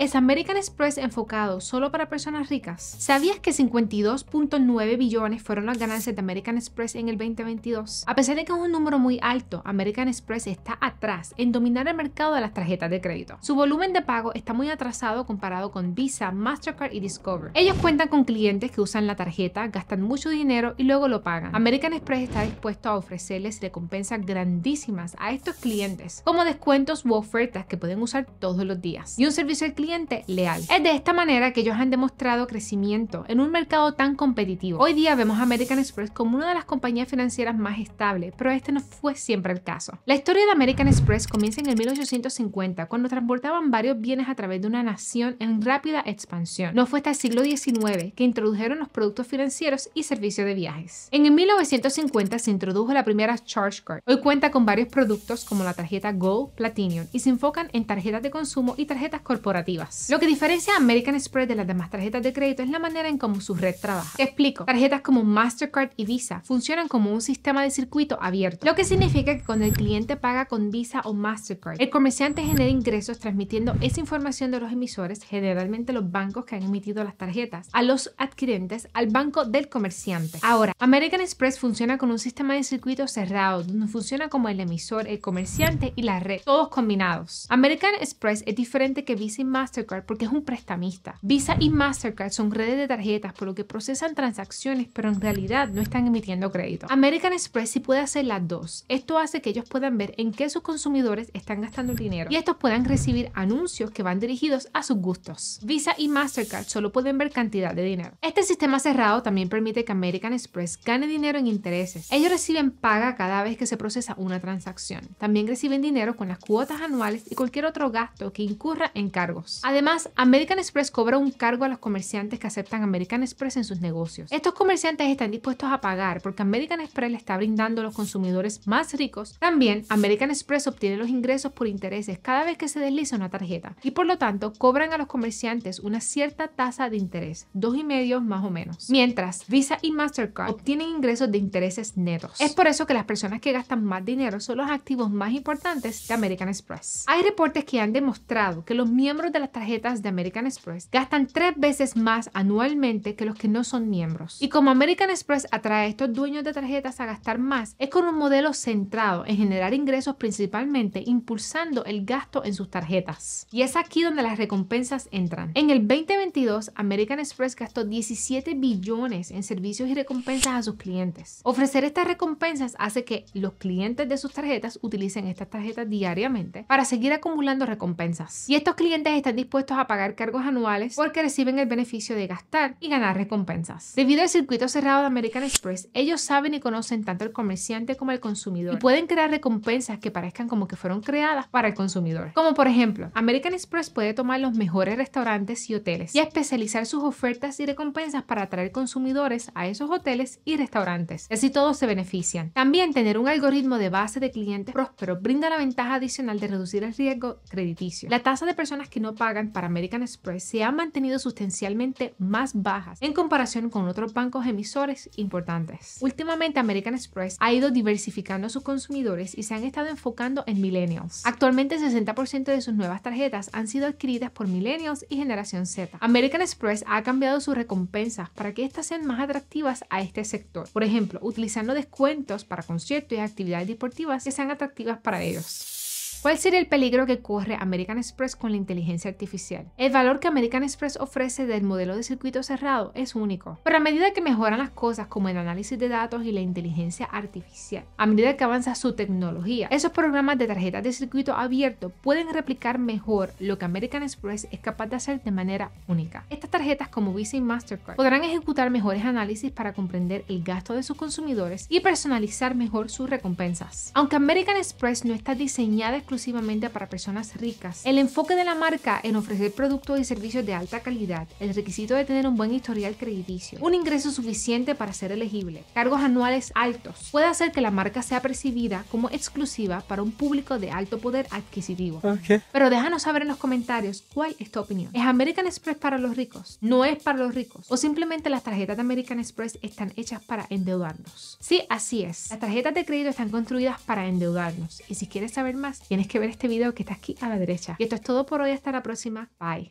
¿Es American Express enfocado solo para personas ricas? ¿Sabías que 52.9 billones fueron las ganancias de American Express en el 2022? A pesar de que es un número muy alto, American Express está atrás en dominar el mercado de las tarjetas de crédito. Su volumen de pago está muy atrasado comparado con Visa, Mastercard y Discover. Ellos cuentan con clientes que usan la tarjeta, gastan mucho dinero y luego lo pagan. American Express está dispuesto a ofrecerles recompensas grandísimas a estos clientes, como descuentos u ofertas que pueden usar todos los días. Y un servicio al cliente leal. Es de esta manera que ellos han demostrado crecimiento en un mercado tan competitivo. Hoy día vemos a American Express como una de las compañías financieras más estables, pero este no fue siempre el caso. La historia de American Express comienza en el 1850, cuando transportaban varios bienes a través de una nación en rápida expansión. No fue hasta el siglo XIX que introdujeron los productos financieros y servicios de viajes. En el 1950 se introdujo la primera Charge Card. Hoy cuenta con varios productos como la tarjeta Gold Platinum y se enfocan en tarjetas de consumo y tarjetas corporativas. Lo que diferencia a American Express de las demás tarjetas de crédito es la manera en cómo su red trabaja. Te explico. Tarjetas como Mastercard y Visa funcionan como un sistema de circuito abierto, lo que significa que cuando el cliente paga con Visa o Mastercard, el comerciante genera ingresos transmitiendo esa información de los emisores, generalmente los bancos que han emitido las tarjetas, a los adquirentes, al banco del comerciante. Ahora, American Express funciona con un sistema de circuito cerrado, donde funciona como el emisor, el comerciante y la red, todos combinados. American Express es diferente que Visa y Mastercard Mastercard porque es un prestamista. Visa y Mastercard son redes de tarjetas por lo que procesan transacciones, pero en realidad no están emitiendo crédito. American Express sí puede hacer las dos. Esto hace que ellos puedan ver en qué sus consumidores están gastando dinero y estos puedan recibir anuncios que van dirigidos a sus gustos. Visa y Mastercard solo pueden ver cantidad de dinero. Este sistema cerrado también permite que American Express gane dinero en intereses. Ellos reciben paga cada vez que se procesa una transacción. También reciben dinero con las cuotas anuales y cualquier otro gasto que incurra en cargos. Además, American Express cobra un cargo a los comerciantes que aceptan American Express en sus negocios. Estos comerciantes están dispuestos a pagar porque American Express le está brindando a los consumidores más ricos. También, American Express obtiene los ingresos por intereses cada vez que se desliza una tarjeta y por lo tanto cobran a los comerciantes una cierta tasa de interés, dos y medio más o menos. Mientras, Visa y Mastercard obtienen ingresos de intereses netos. Es por eso que las personas que gastan más dinero son los activos más importantes de American Express. Hay reportes que han demostrado que los miembros de las tarjetas de American Express gastan tres veces más anualmente que los que no son miembros. Y como American Express atrae a estos dueños de tarjetas a gastar más, es con un modelo centrado en generar ingresos principalmente impulsando el gasto en sus tarjetas. Y es aquí donde las recompensas entran. En el 2022, American Express gastó 17 billones en servicios y recompensas a sus clientes. Ofrecer estas recompensas hace que los clientes de sus tarjetas utilicen estas tarjetas diariamente para seguir acumulando recompensas. Y estos clientes están dispuestos a pagar cargos anuales porque reciben el beneficio de gastar y ganar recompensas. Debido al circuito cerrado de American Express, ellos saben y conocen tanto al comerciante como al consumidor y pueden crear recompensas que parezcan como que fueron creadas para el consumidor. Como por ejemplo, American Express puede tomar los mejores restaurantes y hoteles y especializar sus ofertas y recompensas para atraer consumidores a esos hoteles y restaurantes. Así todos se benefician. También tener un algoritmo de base de clientes próspero brinda la ventaja adicional de reducir el riesgo crediticio. La tasa de personas que no pagan para American Express se han mantenido sustancialmente más bajas en comparación con otros bancos emisores importantes. Últimamente American Express ha ido diversificando a sus consumidores y se han estado enfocando en millennials. Actualmente el 60% de sus nuevas tarjetas han sido adquiridas por millennials y generación Z. American Express ha cambiado sus recompensas para que éstas sean más atractivas a este sector. Por ejemplo, utilizando descuentos para conciertos y actividades deportivas que sean atractivas para ellos. ¿Cuál sería el peligro que corre American Express con la inteligencia artificial? El valor que American Express ofrece del modelo de circuito cerrado es único, pero a medida que mejoran las cosas como el análisis de datos y la inteligencia artificial, a medida que avanza su tecnología, esos programas de tarjetas de circuito abierto pueden replicar mejor lo que American Express es capaz de hacer de manera única. Estas tarjetas como Visa y Mastercard podrán ejecutar mejores análisis para comprender el gasto de sus consumidores y personalizar mejor sus recompensas. Aunque American Express no está diseñada exclusivamente para personas ricas. El enfoque de la marca en ofrecer productos y servicios de alta calidad, el requisito de tener un buen historial crediticio, un ingreso suficiente para ser elegible, cargos anuales altos, puede hacer que la marca sea percibida como exclusiva para un público de alto poder adquisitivo. Pero déjanos saber en los comentarios cuál es tu opinión. ¿Es American Express para los ricos? ¿No es para los ricos? ¿O simplemente las tarjetas de American Express están hechas para endeudarnos? Sí, así es. Las tarjetas de crédito están construidas para endeudarnos. Y si quieres saber más, tienes tienes que ver este video que está aquí a la derecha. Y esto es todo por hoy. Hasta la próxima. Bye.